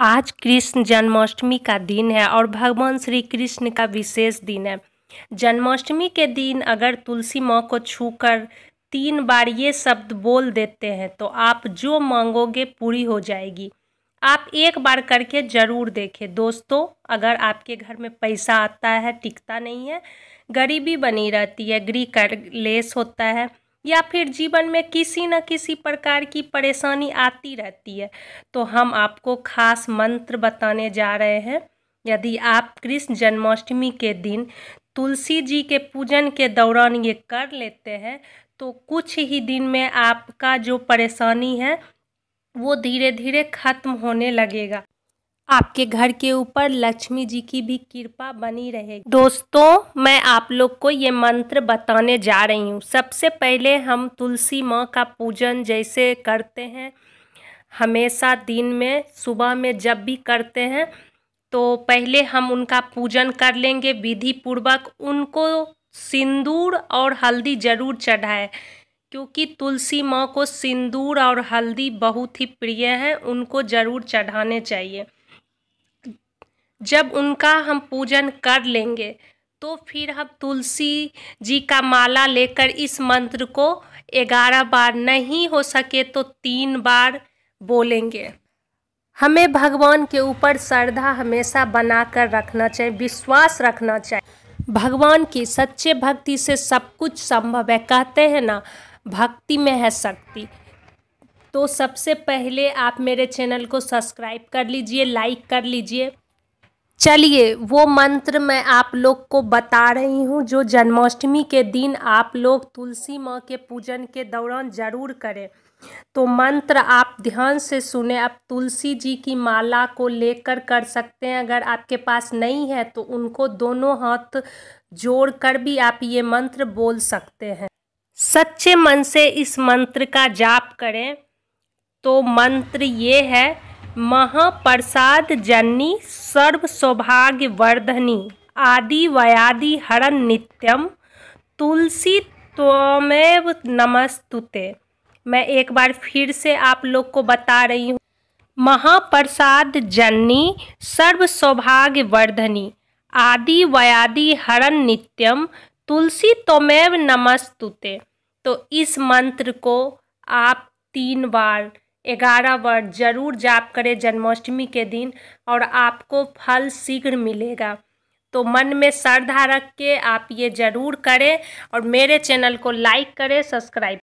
आज कृष्ण जन्माष्टमी का दिन है और भगवान श्री कृष्ण का विशेष दिन है जन्माष्टमी के दिन अगर तुलसी माँ को छूकर तीन बार ये शब्द बोल देते हैं तो आप जो मांगोगे पूरी हो जाएगी आप एक बार करके ज़रूर देखें दोस्तों अगर आपके घर में पैसा आता है टिकता नहीं है गरीबी बनी रहती है गृह कर लेस होता है या फिर जीवन में किसी न किसी प्रकार की परेशानी आती रहती है तो हम आपको खास मंत्र बताने जा रहे हैं यदि आप कृष्ण जन्माष्टमी के दिन तुलसी जी के पूजन के दौरान ये कर लेते हैं तो कुछ ही दिन में आपका जो परेशानी है वो धीरे धीरे ख़त्म होने लगेगा आपके घर के ऊपर लक्ष्मी जी की भी कृपा बनी रहेगी दोस्तों मैं आप लोग को ये मंत्र बताने जा रही हूँ सबसे पहले हम तुलसी माँ का पूजन जैसे करते हैं हमेशा दिन में सुबह में जब भी करते हैं तो पहले हम उनका पूजन कर लेंगे विधि पूर्वक उनको सिंदूर और हल्दी जरूर चढ़ाए क्योंकि तुलसी माँ को सिंदूर और हल्दी बहुत ही प्रिय हैं उनको ज़रूर चढ़ाने चाहिए जब उनका हम पूजन कर लेंगे तो फिर हम तुलसी जी का माला लेकर इस मंत्र को ग्यारह बार नहीं हो सके तो तीन बार बोलेंगे हमें भगवान के ऊपर श्रद्धा हमेशा बना कर रखना चाहिए विश्वास रखना चाहिए भगवान की सच्चे भक्ति से सब कुछ संभव है कहते हैं ना भक्ति में है शक्ति तो सबसे पहले आप मेरे चैनल को सब्सक्राइब कर लीजिए लाइक कर लीजिए चलिए वो मंत्र मैं आप लोग को बता रही हूँ जो जन्माष्टमी के दिन आप लोग तुलसी माँ के पूजन के दौरान ज़रूर करें तो मंत्र आप ध्यान से सुने आप तुलसी जी की माला को लेकर कर सकते हैं अगर आपके पास नहीं है तो उनको दोनों हाथ जोड़ कर भी आप ये मंत्र बोल सकते हैं सच्चे मन से इस मंत्र का जाप करें तो मंत्र ये है महाप्रसाद जननी सर्व सौभाग्य वर्धनी आदि व्यादि हरण नित्यम तुलसी त्वमेव नमस्तुते मैं एक बार फिर से आप लोग को बता रही हूँ महाप्रसाद जननी सर्व सौभाग्य वर्धनी आदि व्यादि हरण नित्यम तुलसी तोमेव नमस्तुते तो इस मंत्र को आप तीन बार ग्यारह वर्ड जरूर जाप करें जन्माष्टमी के दिन और आपको फल शीघ्र मिलेगा तो मन में श्रद्धा रख के आप ये ज़रूर करें और मेरे चैनल को लाइक करें सब्सक्राइब